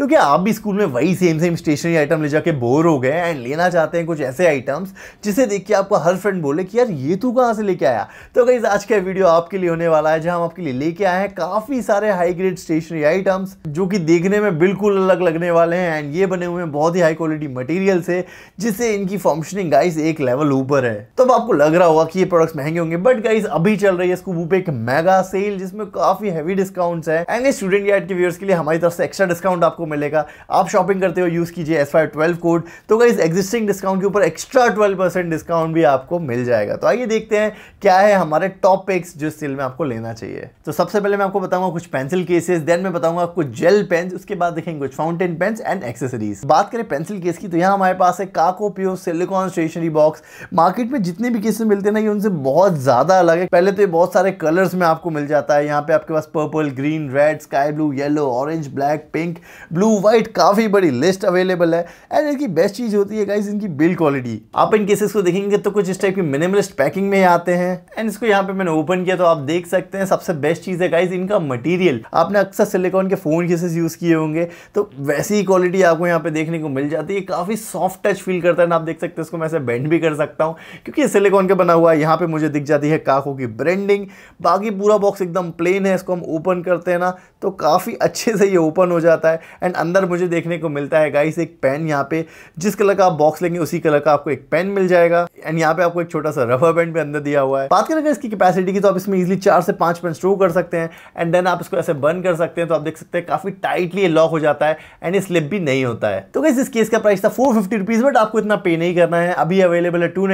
तो क्या आप भी स्कूल में वही सेम सेम स्टेशनरी आइटम ले जाके बोर हो गए एंड लेना चाहते हैं कुछ ऐसे आइटम्स जिसे देख के आपका हर फ्रेंड बोले कि यार ये तू कहाँ से लेके आया तो गई आज का वीडियो आपके लिए होने वाला है जहाँ हम आपके लिए लेके आए हैं काफ़ी सारे हाई ग्रेड स्टेशनरी आइटम्स जो कि देखने में बिल्कुल अलग लगने वाले हैं एंड ये बने हुए हैं बहुत ही हाई क्वालिटी मटेरियल से जिससे इनकी फंक्शनिंग गाइस एक लेवल ऊपर है तो तो आपको लग रहा होगा कि ये प्रोडक्ट्स महंगे होंगे बट गाइस अभी चल रही है स्कूबू पे एक मेगा सेल जिसमें काफ़ी हैवी डिस्काउंट्स है एंड स्टूडेंट गाइड के व्यूअर्स के लिए हमारी तरफ से एक्स्ट्रा डिस्काउंट आपको मिलेगा आप शॉपिंग करते हो यूज़ कीजिए एस फाइव ट्वेल्व कोड तो अगर इस एग्जिस्टिंग डिस्काउंट के ऊपर एक्स्ट्रा ट्वेल्व परसेंट डिस्काउंट भी आपको मिल जाएगा तो आइए देखते हैं क्या है हमारे टॉप पिक्स जो सेल में आपको लेना चाहिए तो सबसे पहले मैं आपको बताऊंगा कुछ पेंसिल केसेस देन मैं बताऊंगा कुछ जेल पेन उसके बाद देखेंगे कुछ फाउंटेन पेन एंड एक्सेसरीज बात करें पेंसिल केस की तो यहाँ हमारे पास है काको प्यो सिलिकॉन स्टेशनरी बॉक्स मार्केट में जितने भी केसेस मिलते हैं ना ये उनसे बहुत ज़्यादा अलग है पहले तो ये बहुत सारे कलर्स में आपको मिल जाता है यहाँ पे आपके पास purple green red sky blue yellow orange black pink blue white काफ़ी बड़ी लिस्ट अवेलेबल है एंड इनकी बेस्ट चीज़ होती है गाइस इनकी बिल्ड क्वालिटी आप इन केसेस को देखेंगे तो कुछ इस टाइप की मिनिमलिस्ट पैकिंग में आते हैं एंड इसको यहाँ पे मैंने ओपन किया तो आप देख सकते हैं सबसे बेस्ट चीज़ है गाइज इनका मटीरियल आपने अक्सर सिलिकॉन के फ़ोन केसेस यूज़ किए होंगे तो वैसी ही क्वालिटी आपको यहाँ पे देखने को मिल जाती है काफ़ी सॉफ्ट टच फील करता है आप देख सकते हैं इसको मैं बैंड बेंड भी कर सकता हूँ क्योंकि सिलिकॉन के बना हुआ है यहाँ पर मुझे दिख जाती है काको की ब्रांडिंग बाकी पूरा बॉक्स एकदम प्लेन है इसको हम ओपन करते हैं ना तो काफ़ी अच्छे से ये ओपन हो जाता है एंड अंदर मुझे देखने को मिलता है गाइस एक पेन यहाँ पे जिस कलर का आप बॉक्स लेंगे उसी कलर का आपको एक पेन मिल जाएगा एंड यहाँ पे आपको एक छोटा सा रबर बैंड भी अंदर दिया हुआ है बात करेंगे इसकी कैपेसिटी की तो आप इसमें इजिली चार से पाँच पेन स्टोर कर सकते हैं एंड देन आप इसको ऐसे बर्न कर सकते हैं तो आप देख सकते हैं काफ़ी टाइटली लॉक हो जाता है एंड ये स्लिप भी नहीं होता है तो गाइस इस केस का प्राइस था फोर फिफ्टी बट आपको इतना पे नहीं करना है अभी अवेलेबल है टू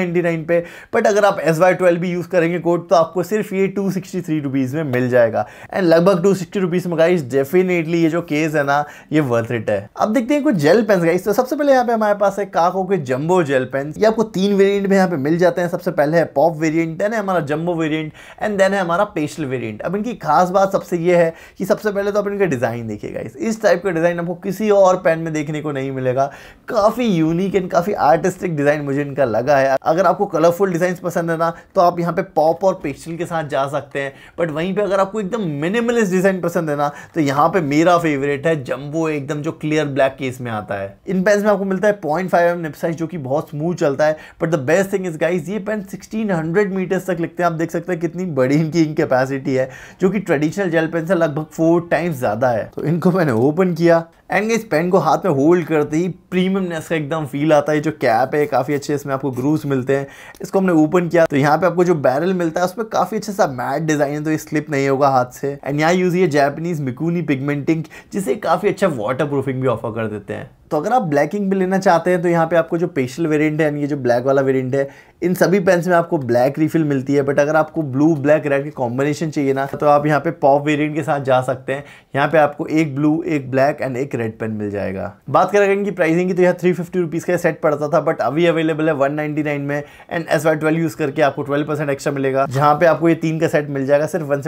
पे बट अगर आप एस भी यूज़ करेंगे कोड तो आपको सिर्फ ये टू में मिल जाएगा एंड लगभग टू सिक्सटी में गाइस डेफिनेटली ये जो केस है ना ये वर्थ इट है अब देखते हैं कुछ जेल पेन तो सबसे पहले यहाँ पे हमारे पास है काको के जम्बो जेल पेन ये आपको तीन वेरियंट में यहाँ पे मिल जाते हैं सबसे पहले है पॉप वेरियंट देन है हमारा जम्बो वेरियंट एंड देन है हमारा पेस्टल वेरियंट अब इनकी खास बात सबसे ये है कि सबसे पहले तो आप इनका डिज़ाइन देखिएगा गाइस इस टाइप का डिज़ाइन आपको किसी और पेन में देखने को नहीं मिलेगा काफ़ी यूनिक एंड काफ़ी आर्टिस्टिक डिज़ाइन मुझे इनका लगा है अगर आपको कलरफुल डिज़ाइन पसंद है ना तो आप यहाँ पे पॉप और पेस्टल के साथ जा सकते हैं बट वहीं पर अगर आपको एकदम मिनिमलिस्ट डिज़ाइन पसंद है ना तो यहाँ पे मेरा फेवरेट है जम्बो एकदम जो क्लियर ब्लैक केस में आता है इन पेन्स में आपको मिलता है पॉइंट फाइव एम निपसाइज जो कि बहुत स्मूथ चलता है but the best thing is guys ये पेन सिक्सटीन हंड्रेड मीटर्स तक लिखते हैं आप देख सकते हैं कितनी बड़ी इनकी इंक कैपेसिटी है जो कि ट्रेडिशनल जेल पेन से लगभग फोर टाइम्स ज़्यादा है तो इनको मैंने ओपन किया एंड इस पेन को हाथ में होल्ड करते ही प्रीमियमनेस का एकदम फील आता है जो कैप है काफ़ी अच्छे इसमें आपको ग्रूव्स मिलते हैं इसको हमने ओपन किया तो यहाँ पे आपको जो बैरल मिलता है उसमें काफ़ी अच्छे सा मैट डिज़ाइन है तो ये स्लिप नहीं होगा हाथ से एंड यहाँ यूज़ ये जैपनीज़ मिकूनी पिगमेंटिंग जिसे काफ़ी अच्छा वाटर प्रूफिंग भी ऑफर कर देते हैं तो अगर आप ब्लैक इंक भी लेना चाहते हैं तो यहाँ पे आपको जो पेशल वेरिएंट है ये जो ब्लैक वाला वेरिएंट है इन सभी पेन्स में आपको ब्लैक रिफिल मिलती है बट अगर आपको ब्लू ब्लैक रेड के कॉम्बिनेशन चाहिए ना तो आप यहाँ पे पॉप वेरिएंट के साथ जा सकते हैं यहाँ पे आपको एक ब्लू एक ब्लैक एंड एक रेड पेन मिल जाएगा बात करें अगर इनकी प्राइसिंग की तो यहाँ थ्री फिफ्टी का सेट पड़ता था बट अभी अवेलेबल है वन में एंड एस वाई यूज़ करके आपको ट्वेल्व एक्स्ट्रा मिलेगा जहाँ पे आपको ये तीन का सेट मिल जाएगा सिर्फ वन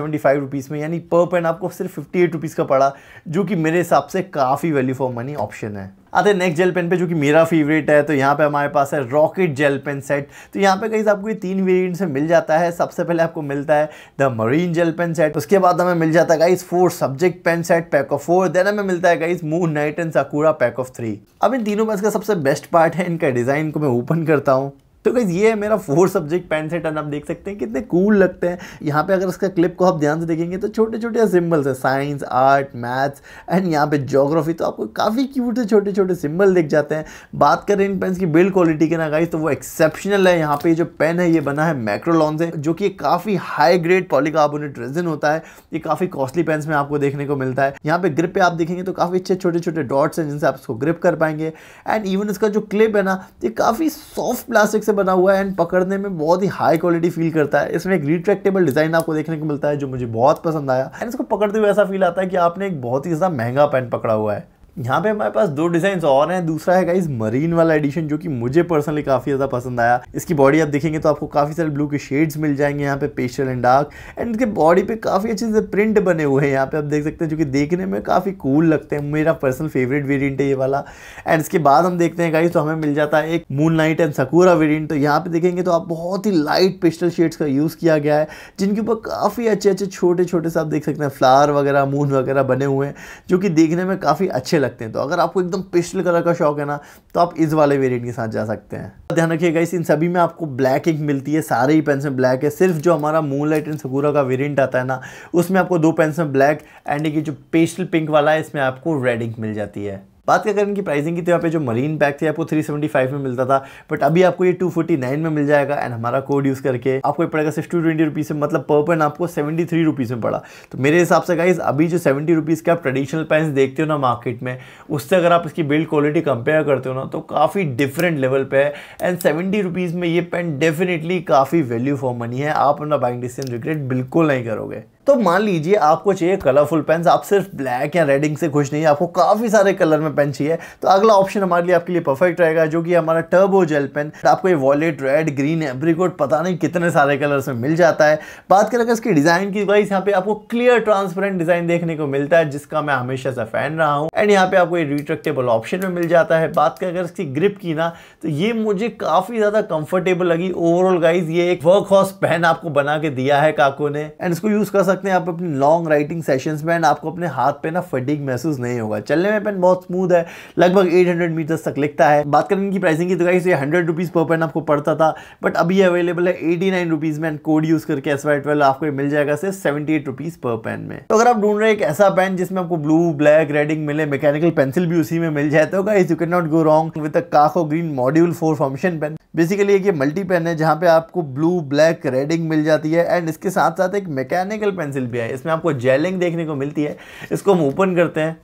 में यानी पर पेन आपको सिर्फ फिफ्टी का पड़ा जो कि मेरे हिसाब से काफ़ी वैल्यू फॉर मनी ऑप्शन है आते हैं नेक्स्ट जेल पेन पे जो कि मेरा फेवरेट है तो यहाँ पे हमारे पास है रॉकेट जेल पेन सेट तो यहाँ पे कहीं आपको ये तीन वेरियंट से मिल जाता है सबसे पहले आपको मिलता है the marine gel pen set उसके बाद हमें मिल जाता है guys four subject pen set pack of four then हमें मिलता है guys moon night and Sakura pack of three अब इन तीनों में इसका सबसे बेस्ट पार्ट है इनका डिज़ाइन को मैं ओपन करता हूँ तो गाइज़ ये है मेरा four subject pen set and आप देख सकते हैं कितने कूल लगते हैं यहाँ पे अगर इसका क्लिप को आप ध्यान से देखेंगे तो छोटे छोटे सिम्बल्स हैं साइंस आर्ट मैथ्स एंड यहाँ पे जोग्राफी तो आपको काफ़ी क्यूट है छोटे छोटे सिम्बल दिख जाते हैं बात करें इन पेन्स की बिल्ड क्वालिटी की ना गाइज तो वो एक्सेप्शनल है यहाँ पे जो पेन है ये बना है मैक्रोलॉन से जो कि काफ़ी हाई ग्रेड पॉलीकार्बोनेट रेजिन होता है ये काफ़ी कॉस्टली पेन्स में आपको देखने को मिलता है यहाँ पे ग्रिप पे आप देखेंगे तो काफ़ी अच्छे छोटे छोटे डॉट्स हैं जिनसे आप इसको ग्रिप कर पाएंगे एंड इवन इसका जो क्लिप है ना ये काफ़ी सॉफ्ट प्लास्टिक से बना हुआ है एंड पकड़ने में बहुत ही हाई क्वालिटी फील करता है इसमें एक रिट्रेक्टेबल डिज़ाइन आपको देखने को मिलता है जो मुझे बहुत पसंद आया एंड इसको पकड़ते हुए ऐसा फील आता है कि आपने एक बहुत ही ज़्यादा महंगा पेन पकड़ा हुआ है यहाँ पे हमारे पास दो डिज़ाइन और हैं दूसरा है गाइज मरीन वाला एडिशन जो कि मुझे पर्सनली काफ़ी ज़्यादा पसंद आया इसकी बॉडी आप देखेंगे तो आपको काफ़ी सारे ब्लू के शेड्स मिल जाएंगे यहाँ पे पेस्टल एंड डार्क एंड इसके बॉडी पे काफ़ी अच्छे से प्रिंट बने हुए हैं यहाँ पे आप देख सकते हैं जो कि देखने में काफ़ी कूल लगते हैं मेरा पर्सनल फेवरेट वेरियंट है ये वाला एंड इसके बाद हम देखते हैं गाइज तो हमें मिल जाता है एक moon night and Sakura variant तो यहाँ पे देखेंगे तो आप बहुत ही लाइट पेस्टल शेड्स का यूज़ किया गया है जिनके ऊपर काफ़ी अच्छे अच्छे छोटे छोटे से आप देख सकते हैं फ्लावर वगैरह मून वगैरह बने हुए हैं जो कि देखने में काफ़ी अच्छे लगते लगते हैं तो अगर आपको एकदम पेस्टल कलर का शौक है ना तो आप इस वाले वेरियंट के साथ जा सकते हैं तो ध्यान रखिएगा इस इन सभी में आपको ब्लैक इंक मिलती है सारे ही पेंसिल ब्लैक है सिर्फ जो हमारा मून लाइट एंड सकूरा का वेरियंट आता है ना उसमें आपको दो पेंसिल ब्लैक एंड ये जो पेस्टल पिंक वाला है इसमें आपको रेड इंक मिल जाती है बात क्या करें इनकी प्राइसिंग की तो यहाँ पे जो मरीन पैक थे आपको 375 में मिलता था बट अभी आपको ये 249 में मिल जाएगा एंड हमारा कोड यूज़ करके आपको ये पड़ेगा सिर्फ टू ट्वेंटी रुपीज़ में मतलब पर पेन आपको सेवेंटी थ्री रुपीज़ में पड़ा तो मेरे हिसाब से गाइज अभी जो सेवेंटी रुपीज़ के आप ट्रेडिशनल पैंस देखते हो ना मार्केट में उससे अगर आप इसकी बिल्ड क्वालिटी कंपेयर करते हो ना तो काफ़ी डिफरेंट लेवल पर है एंड सेवेंटी रुपीज़ में ये पेन डेफिनेटली काफ़ी वैल्यू फॉर मनी है आप अपना बाइंग डिसीजन रिग्रेट बिल्कुल नहीं करोगे तो मान लीजिए आपको चाहिए कलरफुल पेन आप सिर्फ ब्लैक या रेड से खुश नहीं है आपको काफ़ी सारे कलर में पेन चाहिए तो अगला ऑप्शन हमारे लिए आपके लिए परफेक्ट रहेगा जो कि हमारा टर्बो जेल पेन आपको ये वॉलेट रेड ग्रीन एब्रिकोट पता नहीं कितने सारे कलर्स में मिल जाता है बात करें अगर इसकी डिज़ाइन की वाइज यहाँ पे आपको क्लियर ट्रांसपेरेंट डिज़ाइन देखने को मिलता है जिसका मैं हमेशा से फैन रहा हूँ एंड यहाँ पे आपको ये रिट्रक्टेबल ऑप्शन में मिल जाता है बात करें अगर इसकी ग्रिप की ना तो ये मुझे काफ़ी ज़्यादा कंफर्टेबल लगी ओवरऑल गाइज ये एक वर्क हॉस पेन आपको बना के दिया है काको ने एंड इसको यूज़ कर सकते सकते हैं आप अपनी लॉन्ग राइटिंग सेशंस में एंड आपको अपने हाथ पे ना फटीक महसूस नहीं होगा चलने में पेन बहुत स्मूथ है लगभग 800 मीटर्स तक लिखता है बात करें इनकी प्राइसिंग की तो कहीं से हंड्रेड रुपीज़ पर पेन आपको पड़ता था बट अभी अवेलेबल है एटी नाइन रुपीज़ में एंड कोड यूज़ करके एस वाई ट्वेल्व आपको मिल जाएगा सिर्फ सेवेंटी एट रुपीज़ पर पेन में तो अगर आप ढूंढ रहे एक ऐसा पेन जिसमें आपको ब्लू ब्लैक रेडिंग मिले मैकेनिकल पेंसिल भी उसी में मिल जाए तो guys you can not go wrong with Kaco green module four function pen basically एक ये मल्टी पेन है जहाँ पे आपको ब्लू ब्लैक रेडिंग मिल जाती है एंड इसके साथ साथ एक मैकेनिकल पेन पेंसिल भी है इसमें आपको जेलिंग देखने को मिलती है इसको हम ओपन करते हैं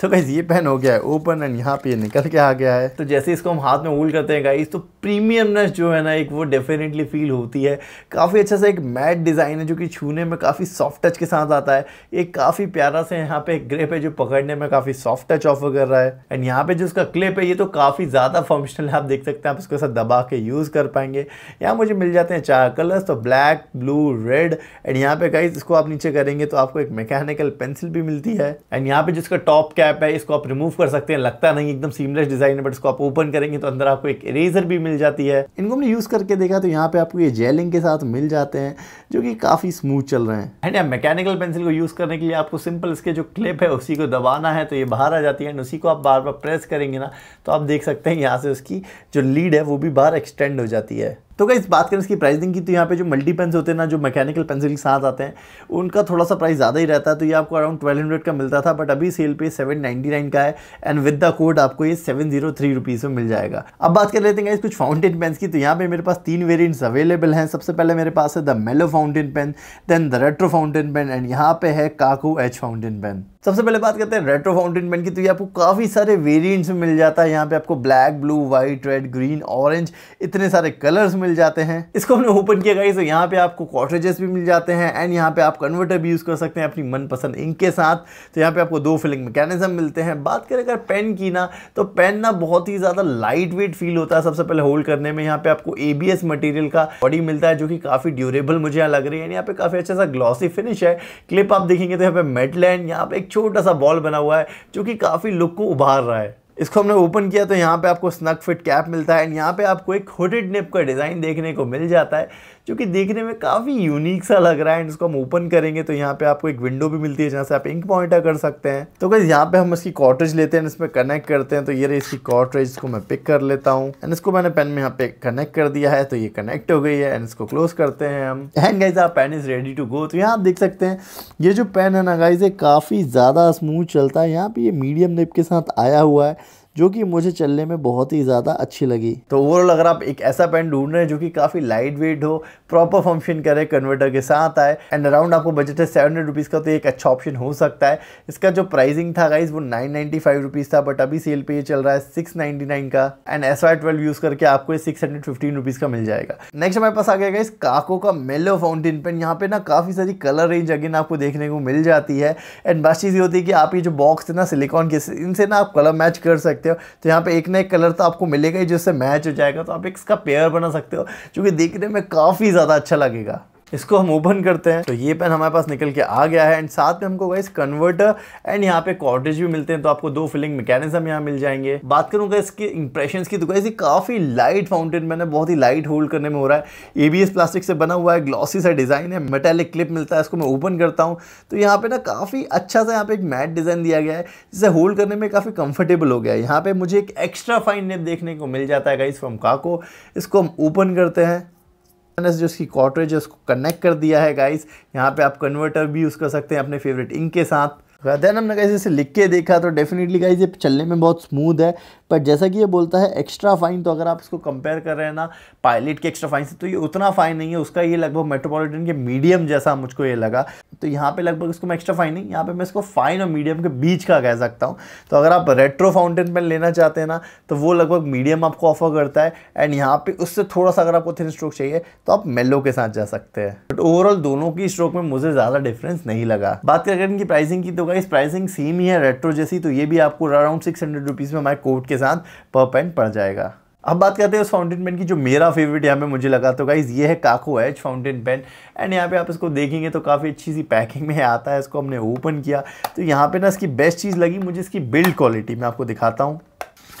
तो गाइज ये पेन हो गया है ओपन एंड यहाँ पे निकल के आ गया है तो जैसे इसको हम हाथ में होल्ड करते हैं गाइज तो प्रीमियमनेस जो है ना एक वो डेफिनेटली फील होती है काफ़ी अच्छा सा एक मैट डिज़ाइन है जो कि छूने में काफ़ी सॉफ्ट टच के साथ आता है एक काफ़ी प्यारा से यहाँ पे ग्रेप है जो पकड़ने में काफ़ी सॉफ्ट टच ऑफर कर रहा है एंड यहाँ पे जो उसका क्लिप है ये तो काफ़ी ज़्यादा फंक्शनल है आप देख सकते हैं आप इसके साथ दबा के यूज़ कर पाएंगे यहाँ मुझे मिल जाते हैं चार कलर्स तो ब्लैक ब्लू रेड एंड यहाँ पे गाइज इसको आप नीचे करेंगे तो आपको एक मैकेनिकल पेंसिल भी मिलती है एंड यहाँ पे जिसका टॉप कैप है इसको आप रिमूव कर सकते हैं लगता नहीं एकदम सीमलेस डिजाइन है बट इसको आप ओपन करेंगे तो अंदर आपको एक इरेजर भी मिल जाती है इनको हमने यूज़ करके देखा तो यहाँ पे आपको ये जेलिंग के साथ मिल जाते हैं जो कि काफ़ी स्मूथ चल रहे हैं एंड मैकेनिकल पेंसिल को यूज़ करने के लिए आपको सिंपल इसके जो क्लिप है उसी को दबाना है तो ये बाहर आ जाती है एंड उसी को आप बार बार प्रेस करेंगे ना तो आप देख सकते हैं यहाँ से उसकी जो लीड है वो भी बाहर एक्सटेंड हो जाती है तो इस बात करें इसकी प्राइसिंग की तो यहाँ पे जो मल्टी पेंस होते हैं ना जो मैकेनिकल पेंसिल के साथ आते हैं उनका थोड़ा सा प्राइस ज़्यादा ही रहता है तो ये आपको अराउंड ट्वेल्व हंड्रेड का मिलता था बट अभी सेल पे सेवन नाइन्टी नाइन का है एंड विद द कोड आपको ये सेवन जीरो थ्री रुपीज़ में मिल जाएगा अब बात कर लेते हैं इस कुछ फाउंटेन पेन्स की तो यहाँ पे मेरे पास तीन वेरियंट्स अवेलेबल हैं सबसे पहले मेरे पास है the mellow fountain pen then the retro fountain pen and यहाँ पे है काकू एच फाउंटेन पेन सबसे पहले बात करते हैं रेट्रो फाउंटेन पेन की तो ये आपको काफ़ी सारे वेरिएंट्स में मिल जाता है यहाँ पे आपको black blue white red green orange इतने सारे कलर्स मिल जाते हैं इसको हमने ओपन किया गया तो यहाँ पे आपको कॉटेजेस भी मिल जाते हैं एंड यहाँ पे आप कन्वर्टर भी यूज़ कर सकते हैं अपनी मनपसंद इंक के साथ तो यहाँ पर आपको दो फिलिंग मैकेनिज्म मिलते हैं बात करें अगर पेन की ना तो पेन ना बहुत ही ज़्यादा लाइट वेट फील होता है सबसे पहले होल्ड करने में यहाँ पर आपको ए मटेरियल का बॉडी मिलता है जो कि काफ़ी ड्यूरेबल मुझे यहाँ लग रही है यहाँ पे काफ़ी अच्छा सा ग्लॉसी फिनिश है क्लिप आप देखेंगे तो यहाँ पे मेटल एंड यहाँ पर एक छोटा सा बॉल बना हुआ है जो कि काफ़ी लुक को उभार रहा है इसको हमने ओपन किया तो यहाँ पे आपको स्नक फिट कैप मिलता है एंड यहाँ पे आपको एक होटेड निप का डिज़ाइन देखने को मिल जाता है जो कि देखने में काफ़ी यूनिक सा लग रहा है एंड इसको हम ओपन करेंगे तो यहाँ पे आपको एक विंडो भी मिलती है जहाँ से आप इंक पॉइंटर कर सकते हैं तो गैस यहाँ पे हम इसकी कॉटरेज लेते हैं इसमें कनेक्ट करते हैं तो ये रही इसकी कॉटरेज को मैं पिक कर लेता हूँ एंड इसको मैंने पेन में यहाँ पे कनेक्ट कर दिया है तो ये कनेक्ट हो गई है एंड इसको क्लोज करते हैं हम एंड गाइज आप pen is ready to go तो यहाँ आप देख सकते हैं ये जो पेन है ना गाइज ये काफ़ी ज़्यादा स्मूथ चलता है यहाँ पर ये मीडियम नेप के साथ आया हुआ है जो कि मुझे चलने में बहुत ही ज़्यादा अच्छी लगी तो ओवरऑल अगर आप एक ऐसा पेन ढूंढ रहे हैं जो कि काफ़ी लाइट वेट हो प्रॉपर फंक्शन करे कन्वर्टर के साथ आए एंड अराउंड आपको बजट है सेवन हंड्रेड का तो एक अच्छा ऑप्शन हो सकता है इसका जो प्राइसिंग था गाइज वो नाइन नाइन्टी फाइव रुपीज़ था बट अभी सेल पे ये चल रहा है सिक्स नाइन्टी नाइन का and S Y twelve use करके आपको सिक्स हंड्रेड फिफ्टीन रुपीज़ का मिल जाएगा नेक्स्ट हमारे पास आ गया गाइज काको का मेलो फाउंटेन पेन यहाँ पे ना काफ़ी सारी कलर रेंज अगेन आपको देखने को मिल जाती है एंड बस चीज़ ये होती है कि आप ये जो बॉक्स है ना सिलिकॉन के इनसे ना आप कलर मैच कर सकते सकते हो तो यहाँ पे एक ना एक कलर तो आपको मिलेगा ही जिससे मैच हो जाएगा तो आप एक इसका पेयर बना सकते हो क्योंकि देखने में काफ़ी ज़्यादा अच्छा लगेगा इसको हम ओपन करते हैं तो ये पेन हमारे पास निकल के आ गया है एंड साथ में हमको गाइस कन्वर्टर एंड यहाँ पे कॉटेज भी मिलते हैं तो आपको दो फिलिंग मैकेनिज्म यहाँ मिल जाएंगे बात करूँगा इसके इंप्रेशन की तो गाइस ये काफ़ी लाइट फाउंटेन मैंने बहुत ही लाइट होल्ड करने में हो रहा है ए प्लास्टिक से बना हुआ है ग्लॉसी सा डिज़ाइन है मेटेलिक क्लिप मिलता है इसको मैं ओपन करता हूँ तो यहाँ पे ना काफ़ी अच्छा सा यहाँ पे एक मैट डिज़ाइन दिया गया है जिसे होल्ड करने में काफ़ी कंफर्टेबल हो गया है यहाँ पे मुझे एक एक्स्ट्रा फाइन नेप देखने को मिल जाता है गाइस फ्रॉम काको इसको हम ओपन करते हैं मैंने जो उसकी कॉटरेज है उसको कनेक्ट कर दिया है गाइस यहाँ पे आप कन्वर्टर भी यूज़ कर सकते हैं अपने फेवरेट इंक के साथ रहता ना हमने कहा इसे लिख के देखा तो डेफिनेटली गाइज ये चलने में बहुत स्मूथ है बट जैसा कि ये बोलता है एक्स्ट्रा फाइन तो अगर आप इसको कंपेयर कर रहे हैं ना पायलट के एक्स्ट्रा फाइन से तो ये उतना फाइन नहीं है उसका ये लगभग मेट्रोपॉलिटन के मीडियम जैसा मुझको ये लगा तो यहाँ पे लगभग इसको मैं एक्स्ट्रा फाइन नहीं यहाँ पे मैं इसको फाइन और मीडियम के बीच का कह सकता हूँ तो अगर आप रेट्रो फाउंटेन पेन लेना चाहते हैं ना तो वो लगभग मीडियम आपको ऑफर करता है एंड यहाँ पे उससे थोड़ा सा अगर आपको थिन स्ट्रोक चाहिए तो आप मेलो के साथ जा सकते हैं बट ओवरऑल दोनों की स्ट्रोक में मुझे ज़्यादा डिफरेंस नहीं लगा बात करें इनकी प्राइसिंग की तो वाइज प्राइसिंग सेम ही है रेट्रो जैसी तो ये भी आपको अराउंड सिक्स हंड्रेड रुपीज़ में हमारे कोट के साथ पर पेन पड़ जाएगा अब बात करते हैं उस फाउंटेन पेन की जो मेरा फेवरेट यहाँ पे मुझे लगा तो गाइज ये है Kaco H fountain pen and यहाँ पे आप इसको देखेंगे तो काफ़ी अच्छी सी पैकिंग में आता है इसको हमने ओपन किया तो यहाँ पे ना इसकी बेस्ट चीज़ लगी मुझे इसकी बिल्ड क्वालिटी मैं आपको दिखाता हूँ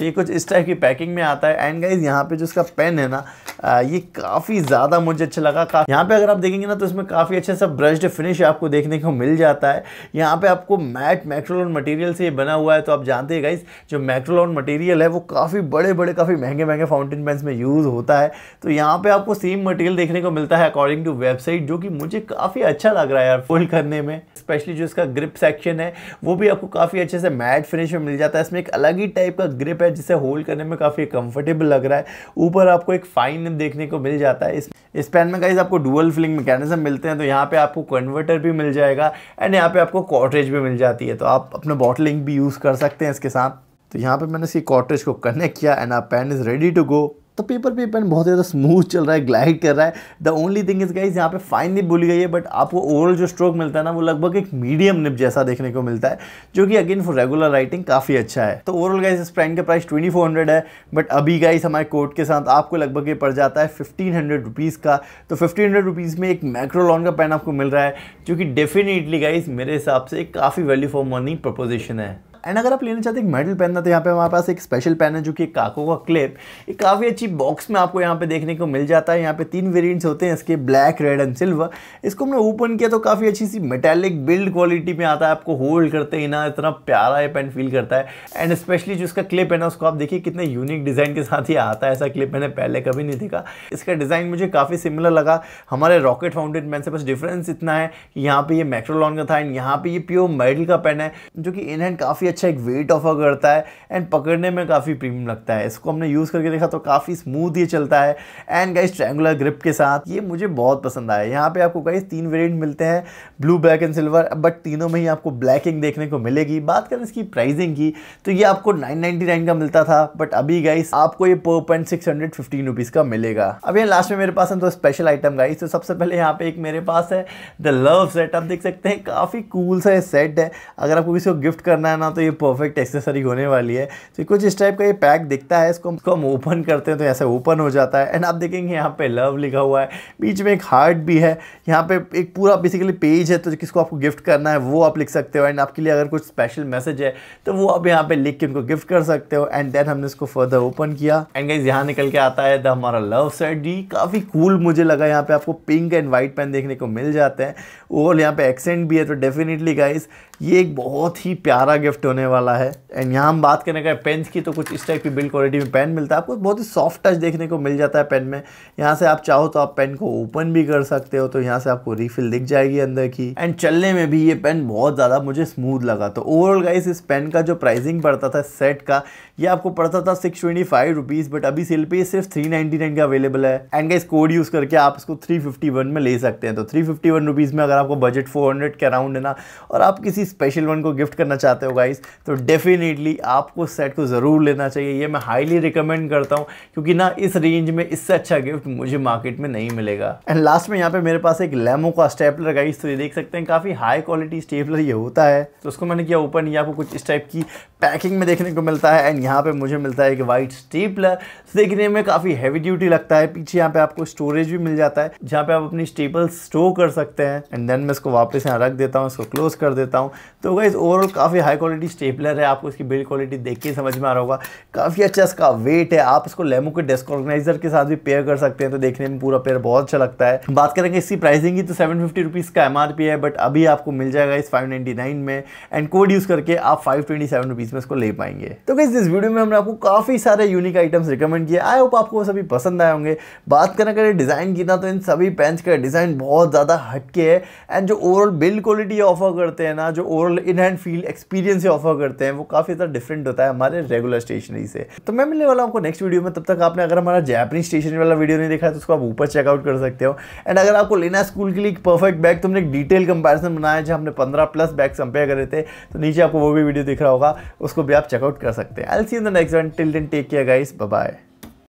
तो ये कुछ इस टाइप की पैकिंग में आता है एंड गाइज यहाँ पे जो इसका पेन है ना ये काफ़ी ज़्यादा मुझे अच्छा लगा यहाँ पे अगर आप देखेंगे ना तो इसमें काफ़ी अच्छा सा ब्रश्ड फिनिश आपको देखने को मिल जाता है यहाँ पे आपको मैट मैक्रोलोन मटेरियल से ये बना हुआ है तो आप जानते हैं गाइज जो मैक्रोलोन मटेरियल है वो काफ़ी बड़े बड़े काफ़ी महंगे महंगे फाउंटेन पेन्स में यूज़ होता है तो यहाँ पर आपको सेम मटेरियल देखने को मिलता है अकॉर्डिंग टू वेबसाइट जो कि मुझे काफ़ी अच्छा लग रहा है यार फोल्ड करने में स्पेशली जो इसका ग्रिप सेक्शन है वो भी आपको काफ़ी अच्छे से मैट फिनिश में मिल जाता है इसमें एक अलग ही टाइप का ग्रिप है है मतलब जिसे होल्ड करने में काफ़ी कंफर्टेबल लग रहा है ऊपर आपको एक फाइन देखने को मिल जाता है इस इस पेन में गाइज आपको डुअल फिलिंग मैकेनिज्म मिलते हैं तो यहाँ पे आपको कन्वर्टर भी मिल जाएगा एंड यहाँ पे आपको कॉटरेज भी मिल जाती है तो आप अपना बॉटलिंग भी यूज़ कर सकते हैं इसके साथ तो यहाँ पे मैंने इसकी कॉटरेज को कनेक्ट किया एंड आप pen is ready to go तो पेपर पे पेन बहुत ज़्यादा स्मूथ चल रहा है ग्लाइड कर रहा है the only thing is guys यहाँ पे फाइन नहीं बोली गई है बट आपको ओवरऑल जो स्ट्रोक मिलता है ना वो लगभग एक मीडियम निप जैसा देखने को मिलता है जो कि अगेन फॉर रेगुलर राइटिंग काफ़ी अच्छा है तो ओवरऑल गाइज इस पेन का प्राइस ट्वेंटी है बट अभी गाइज हमारे कोर्ट के साथ आपको लगभग ये पड़ जाता है फिफ्टीन हंड्रेड का तो फिफ्टीन हंड्रेड में एक मैक्रोलॉन का पेन आपको मिल रहा है जो कि डेफिनेटली गाइज मेरे हिसाब से काफ़ी वैल्यू फॉर मनी प्रपोजिशन है एंड अगर आप लेना चाहते हैं एक मेडल पेन ना तो यहाँ पे हमारे पास एक स्पेशल पेन है जो कि काको का क्लिप एक काफ़ी अच्छी बॉक्स में आपको यहाँ पे देखने को मिल जाता है यहाँ पे तीन वेरियंट्स होते हैं इसके ब्लैक रेड एंड सिल्वर इसको हमने ओपन किया तो काफ़ी अच्छी सी मेटेलिक बिल्ड क्वालिटी में आता है आपको होल्ड करते ही ना इतना प्यारा ये पेन फील करता है एंड स्पेशली जो इसका क्लिप है ना उसको आप देखिए कितने यूनिक डिज़ाइन के साथ ही आता है ऐसा क्लिप मैंने पहले कभी नहीं देखा इसका डिज़ाइन मुझे काफ़ी सिमिलर लगा हमारे रॉकेट फाउंडेड पेन से बस डिफरेंस इतना है कि यहाँ पे ये मैक्ट्रोलॉन का था एंड यहाँ पे ये प्योर मेडल का पेन है जो कि इन हैंड काफ़ी अच्छा एक वेट ऑफर करता है एंड पकड़ने में काफ़ी प्रीमियम लगता है इसको हमने यूज़ करके देखा तो काफ़ी स्मूथ ये चलता है एंड गाइस ट्रैंगुलर ग्रिप के साथ ये मुझे बहुत पसंद आया यहाँ पे आपको गाइस तीन वेरिएंट मिलते हैं blue black and silver but तीनों में ही आपको ब्लैकिंग देखने को मिलेगी बात करें इसकी प्राइसिंग की तो ये आपको नाइन का मिलता था बट अभी गाइस आपको ये पर पॉइंट का मिलेगा अब ये लास्ट में मेरे पास है तो स्पेशल आइटम गाइस तो सबसे पहले यहाँ पे एक मेरे पास है द लव सेट आप देख सकते हैं काफ़ी कूल सा सेट है अगर आपको किसी को गिफ्ट करना है ना तो ये परफेक्ट एक्सेसरी होने वाली है तो कुछ इस टाइप का ये पैक दिखता है इसको इसको हम ओपन करते हैं तो ऐसे ओपन हो जाता है एंड आप देखेंगे यहाँ पे लव लिखा हुआ है बीच में एक हार्ट भी है यहाँ पे एक पूरा बेसिकली पेज है तो किसको आपको गिफ्ट करना है वो आप लिख सकते हो एंड आपके लिए अगर कुछ स्पेशल मैसेज है तो वो आप यहाँ पे लिख के उनको गिफ्ट कर सकते हो एंड देन हमने इसको फर्दर ओपन किया एंड गाइज यहाँ निकल के आता है द हमारा लव सेट जी काफ़ी कूल मुझे लगा यहाँ पे आपको पिंक एंड वाइट पेन देखने को मिल जाते हैं ओवरऑल यहाँ पे एक्सेंट भी है तो डेफिनेटली गाइज ये एक बहुत ही प्यारा गिफ्ट होने वाला है एंड यहाँ हम बात करने का पेन की तो कुछ इस टाइप की बिल्ड क्वालिटी में पेन मिलता है आपको बहुत ही सॉफ्ट टच देखने को मिल जाता है पेन में यहाँ से आप चाहो तो आप पेन को ओपन भी कर सकते हो तो यहाँ से आपको रिफिल दिख जाएगी अंदर की एंड चलने में भी ये पेन बहुत ज़्यादा मुझे स्मूथ लगा तो ओवरऑल गाइस इस पेन का जो प्राइसिंग पड़ता था सेट का ये आपको पड़ता था six twenty five rupees but अभी सेल पे सिर्फ थ्री नाइनटी नाइन का अवेलेबल है एंड गाइस कोड यूज़ करके आप इसको थ्री फिफ्टी वन में ले सकते हैं तो थ्री फिफ्टी वन रुपीज़ में अगर आपको बजट फोर हंड्रेड के अराउंड है ना और आप किसी स्पेशल वन को गिफ्ट करना चाहते हो गाइस तो डेफिनेटली आपको सेट को ज़रूर लेना चाहिए ये मैं हाईली रिकमेंड करता हूँ क्योंकि ना इस रेंज में इससे अच्छा गिफ्ट मुझे मार्केट में नहीं मिलेगा एंड लास्ट में यहाँ पे मेरे पास एक लेमो का स्टेपलर गाइस तो ये देख सकते हैं काफ़ी हाई क्वालिटी स्टेपलर ये होता है तो उसको मैंने किया ओपन ये आपको कुछ इस टाइप की पैकिंग में देखने को मिलता है एंड यहाँ पे मुझे मिलता है एक वाइट स्टेपलर देखने में काफ़ी हैवी ड्यूटी लगता है पीछे यहाँ पे आपको स्टोरेज भी मिल जाता है जहाँ पे आप अपनी स्टेपल स्टोर कर सकते हैं एंड देन मैं इसको वापस यहाँ रख देता हूँ इसको क्लोज कर देता हूँ तो गाइज ओवरऑल काफ़ी हाई क्वालिटी स्टेपलर है आपको इसकी बिल्ड क्वालिटी देख के समझ में आ रहा होगा काफ़ी अच्छा इसका वेट है आप इसको लेमो के डेस्क ऑर्गेनाइजर के साथ भी पेयर कर सकते हैं तो देखने में पूरा पेयर बहुत अच्छा लगता है बात करेंगे इसकी प्राइसिंग की तो सेवन फिफ्टी का एम है बट अभी आपको मिल जाएगा इस फाइव में एंड कोड यूज़ करके आप फाइव ट्वेंटी में इसको ले पाएंगे तो गाइज इस वीडियो में हमने आपको काफ़ी सारे यूनिक आइटम्स रिकमेंड किए आई होप आपको सभी पसंद आए होंगे बात करें अगर डिज़ाइन की ना तो इन सभी पेंस का डिज़ाइन बहुत ज़्यादा हटके है एंड जो ओवरऑल बिल्ड क्वालिटी ऑफर करते हैं ना जो overall in hand feel experience offer करते हैं वो काफ़ी ज़्यादा डिफरेंट होता है हमारे रेगुलर स्टेशनरी से तो मैं मिलने वाला आपको नेक्स्ट वीडियो में तब तक आपने अगर हमारा जैपनीज स्टेशनरी वाला वीडियो नहीं देखा है तो उसको आप ऊपर चेकआउट कर सकते हो एंड अगर आपको लेना स्कूल के लिए एक परफेक्ट बैग तो हमने एक डिटेल कंपेरिजन बनाया जहाँ हमने पंद्रह प्लस बैग कंपेयर करे थे तो नीचे आपको वो भी वीडियो दिख रहा होगा उसको भी आप चेकआउट कर सकते हैं I'll see you in the next one. Till then, take care, guys. Bye bye.